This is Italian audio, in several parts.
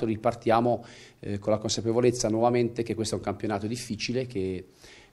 Esatto, ripartiamo eh, con la consapevolezza nuovamente che questo è un campionato difficile, che,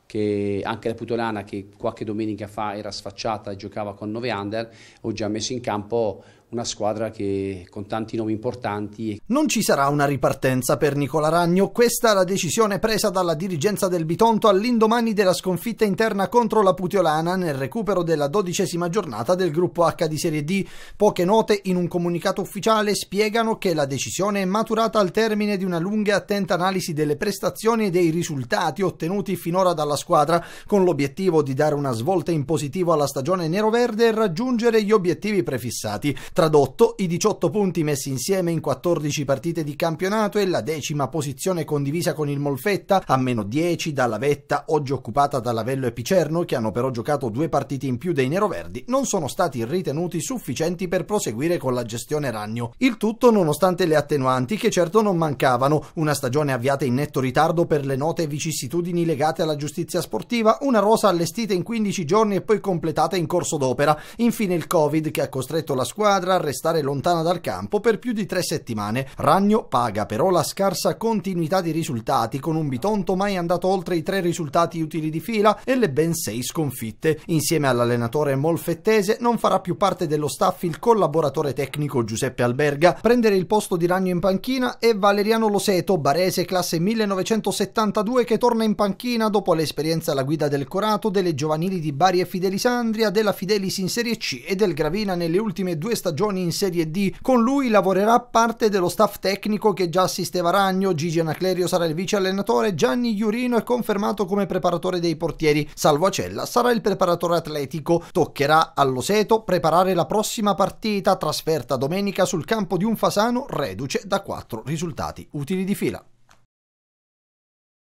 che anche la Putolana che qualche domenica fa era sfacciata e giocava con 9 under, oggi ha messo in campo una squadra che, con tanti nomi importanti. Non ci sarà una ripartenza per Nicola Ragno, questa è la decisione presa dalla dirigenza del Bitonto all'indomani della sconfitta interna contro la Putiolana nel recupero della dodicesima giornata del gruppo H di Serie D. Poche note in un comunicato ufficiale spiegano che la decisione è maturata al termine di una lunga e attenta analisi delle prestazioni e dei risultati ottenuti finora dalla squadra, con l'obiettivo di dare una svolta in positivo alla stagione nero-verde e raggiungere gli obiettivi prefissati. Tradotto, i 18 punti messi insieme in 14 partite di campionato e la decima posizione condivisa con il Molfetta, a meno 10 dalla vetta oggi occupata da Lavello e Picerno, che hanno però giocato due partite in più dei neroverdi, non sono stati ritenuti sufficienti per proseguire con la gestione ragno. Il tutto nonostante le attenuanti che certo non mancavano, una stagione avviata in netto ritardo per le note vicissitudini legate alla giustizia sportiva, una rosa allestita in 15 giorni e poi completata in corso d'opera, infine il Covid che ha costretto la squadra terra restare lontana dal campo per più di tre settimane. Ragno paga però la scarsa continuità di risultati con un Bitonto mai andato oltre i tre risultati utili di fila e le ben sei sconfitte. Insieme all'allenatore molfettese non farà più parte dello staff il collaboratore tecnico Giuseppe Alberga. Prendere il posto di Ragno in panchina è Valeriano Loseto, barese classe 1972 che torna in panchina dopo l'esperienza alla guida del Corato, delle giovanili di Bari e Fidelisandria, della Fidelis in Serie C e del Gravina nelle ultime due stagioni stagioni in Serie D. Con lui lavorerà parte dello staff tecnico che già assisteva Ragno, Gigi Anaclerio sarà il vice allenatore, Gianni Iurino è confermato come preparatore dei portieri, Salvo Acella sarà il preparatore atletico. Toccherà all'Oseto preparare la prossima partita trasferta domenica sul campo di un Fasano reduce da quattro risultati utili di fila.